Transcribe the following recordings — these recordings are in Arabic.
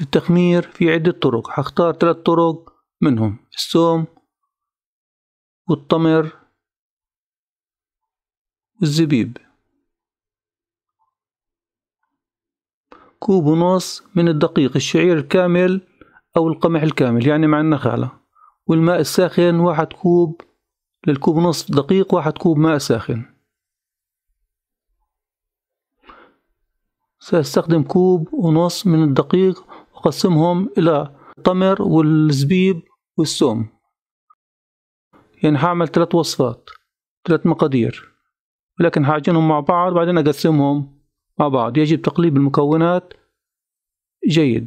للتخمير في عدة طرق هختار ثلاث طرق منهم السوم والتمر والزبيب كوب ونص من الدقيق الشعير الكامل أو القمح الكامل يعني مع النخالة والماء الساخن واحد كوب للكوب ونص دقيق واحد كوب ماء ساخن سأستخدم كوب ونص من الدقيق قسمهم إلى التمر والزبيب والسوم يعني هعمل ثلاث وصفات ثلاث مقادير لكن هعجنهم مع بعض بعدين أقسمهم مع بعض يجب تقليب المكونات جيد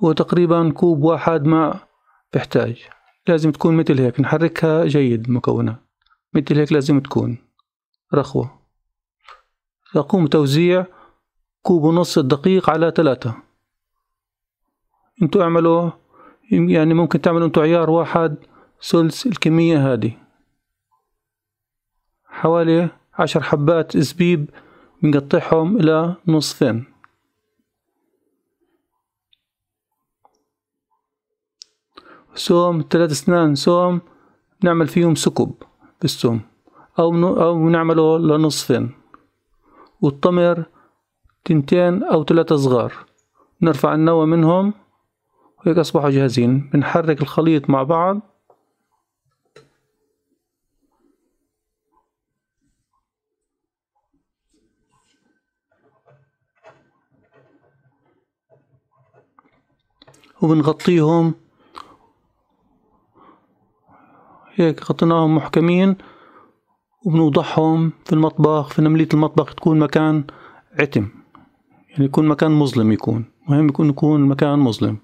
وتقريبا كوب واحد ماء بحتاج لازم تكون مثل هيك نحركها جيد المكونات مثل هيك لازم تكون رخوة أقوم توزيع كوب ونص الدقيق على ثلاثة انتوا اعملوا يعني ممكن تعملوا انتوا عيار واحد ثلث الكمية هذه حوالي عشر حبات زبيب بنقطعهم إلى نصفين سوم ثلاث اسنان سوم نعمل فيهم ثقب بالسوم أو أو نعمله لنصفين والتمر تنتين أو ثلاثة صغار نرفع النوى منهم وهيك أصبحوا جاهزين بنحرك الخليط مع بعض وبنغطيهم هيك غطيناهم محكمين وبنوضحهم في المطبخ في نملية المطبخ تكون مكان عتم يعني يكون مكان مظلم يكون مهم يكون يكون مكان مظلم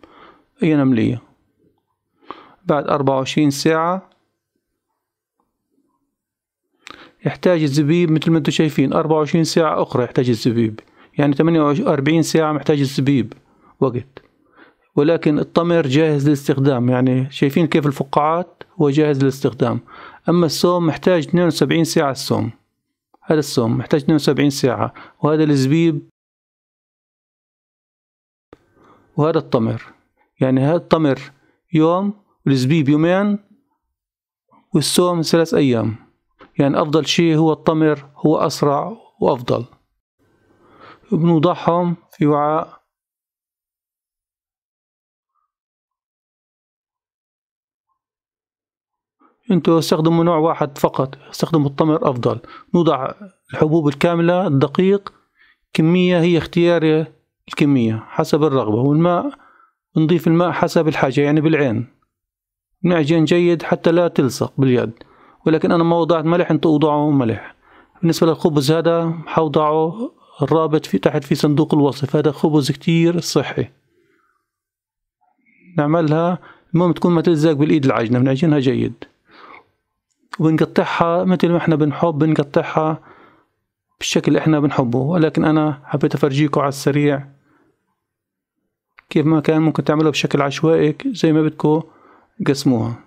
أي نملية بعد أربعة وعشرين ساعة يحتاج الزبيب مثل ما انتم شايفين أربعة وعشرين ساعة أخرى يحتاج الزبيب يعني ثمانية وأربعين ساعة محتاج الزبيب وقت ولكن التمر جاهز للاستخدام يعني شايفين كيف الفقاعات هو جاهز للاستخدام أما السوم محتاج 72 ساعة السوم هذا السوم محتاج 72 ساعة وهذا الزبيب وهذا التمر يعني هذا التمر يوم والزبيب يومين والسوم ثلاث أيام يعني أفضل شيء هو التمر هو أسرع وأفضل بنوضعهم في وعاء انتوا استخدموا نوع واحد فقط استخدموا التمر أفضل نوضع الحبوب الكاملة الدقيق كمية هي اختيارية الكمية حسب الرغبة والماء نضيف الماء حسب الحاجة يعني بالعين نعجن جيد حتى لا تلصق باليد ولكن أنا ما وضعت ملح أنت وضعه ملح بالنسبة للخبز هذا حوضعه الرابط في تحت في صندوق الوصف هذا خبز كتير صحي نعملها المهم تكون ما تلزق بالإيد العجنة بنعجنها جيد وبنقطعها مثل ما احنا بنحب بنقطعها بالشكل اللي احنا بنحبه ولكن انا حبيت افرجيكم على السريع كيف ما كان ممكن تعملوها بشكل عشوائي زي ما بدكو قسموها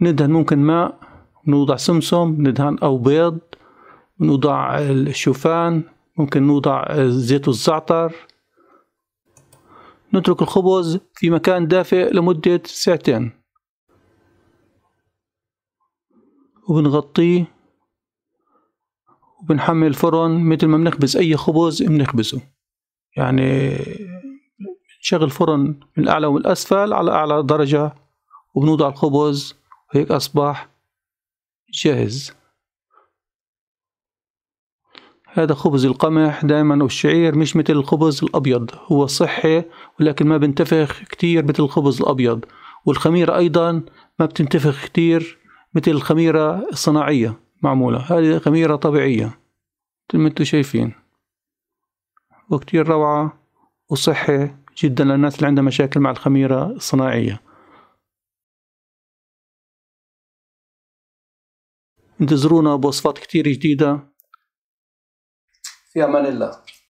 ندهن ممكن ماء نوضع سمسم ندهن أو بيض نوضع الشوفان ممكن نوضع زيت الزعتر نترك الخبز في مكان دافئ لمدة ساعتين وبنغطيه وبنحمل الفرن مثل ما بنخبز أي خبز بنخبزه يعني شغل فرن من الأعلى ومن الأسفل على أعلى درجة وبنوضع الخبز وهيك أصبح جاهز هذا خبز القمح دائما والشعير مش مثل الخبز الأبيض هو صحي ولكن ما بنتفخ كتير مثل الخبز الأبيض والخميرة أيضا ما بتنتفخ كتير مثل الخميرة الصناعية معمولة هذه خميرة طبيعية مثل ما انتم شايفين وكتير روعة وصحة جدا للناس اللي عندها مشاكل مع الخميرة الصناعية انتظرونا بوصفات كتير جديدة في أمان الله